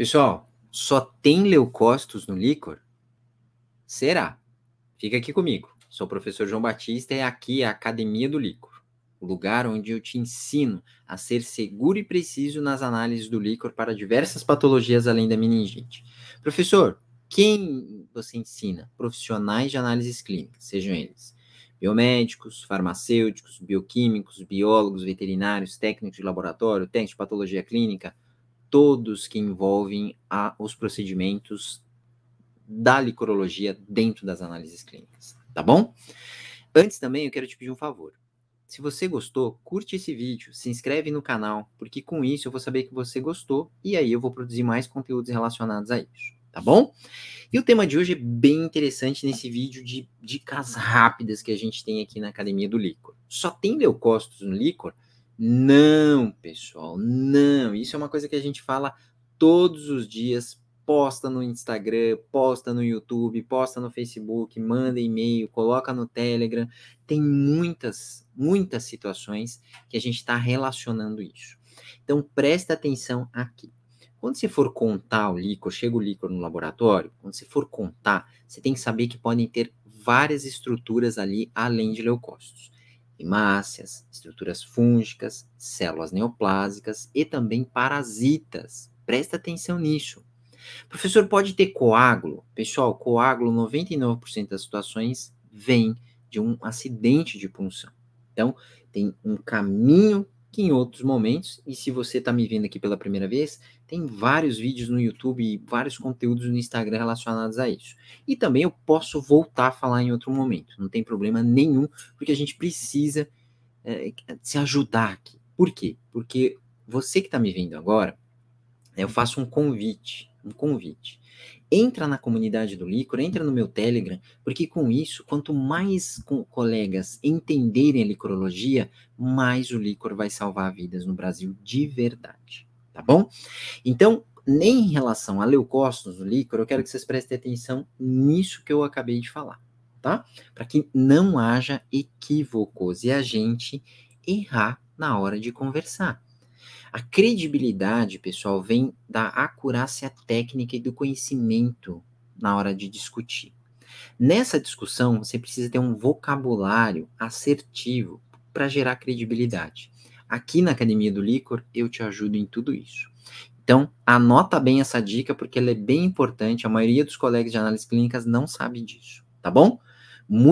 Pessoal, só tem leucócitos no líquor? Será? Fica aqui comigo. Sou o professor João Batista e é aqui é a Academia do Líquor, o lugar onde eu te ensino a ser seguro e preciso nas análises do líquor para diversas patologias além da meningite. Professor, quem você ensina? Profissionais de análises clínicas, sejam eles biomédicos, farmacêuticos, bioquímicos, biólogos, veterinários, técnicos de laboratório, técnicos de patologia clínica, todos que envolvem a, os procedimentos da licorologia dentro das análises clínicas, tá bom? Antes também eu quero te pedir um favor. Se você gostou, curte esse vídeo, se inscreve no canal, porque com isso eu vou saber que você gostou e aí eu vou produzir mais conteúdos relacionados a isso, tá bom? E o tema de hoje é bem interessante nesse vídeo de dicas rápidas que a gente tem aqui na Academia do licor. Só tem leucócitos no licor. Não, pessoal, não. Isso é uma coisa que a gente fala todos os dias. Posta no Instagram, posta no YouTube, posta no Facebook, manda e-mail, coloca no Telegram. Tem muitas, muitas situações que a gente está relacionando isso. Então presta atenção aqui. Quando você for contar o líquor, chega o líquor no laboratório, quando você for contar, você tem que saber que podem ter várias estruturas ali além de leucócitos hemácias, estruturas fúngicas, células neoplásicas e também parasitas. Presta atenção nisso. Professor, pode ter coágulo? Pessoal, coágulo, 99% das situações vem de um acidente de punção. Então, tem um caminho em outros momentos, e se você está me vendo aqui pela primeira vez, tem vários vídeos no YouTube e vários conteúdos no Instagram relacionados a isso. E também eu posso voltar a falar em outro momento, não tem problema nenhum, porque a gente precisa é, se ajudar aqui. Por quê? Porque você que está me vendo agora, eu faço um convite um convite. Entra na comunidade do Licor, entra no meu Telegram, porque com isso, quanto mais co colegas entenderem a licorologia, mais o Licor vai salvar vidas no Brasil de verdade, tá bom? Então, nem em relação a leucócitos do licor, eu quero que vocês prestem atenção nisso que eu acabei de falar, tá? Para que não haja equívocos e a gente errar na hora de conversar. A credibilidade, pessoal, vem da acurácia técnica e do conhecimento na hora de discutir. Nessa discussão, você precisa ter um vocabulário assertivo para gerar credibilidade. Aqui na Academia do Licor, eu te ajudo em tudo isso. Então, anota bem essa dica, porque ela é bem importante. A maioria dos colegas de análise clínicas não sabe disso, tá bom? Muito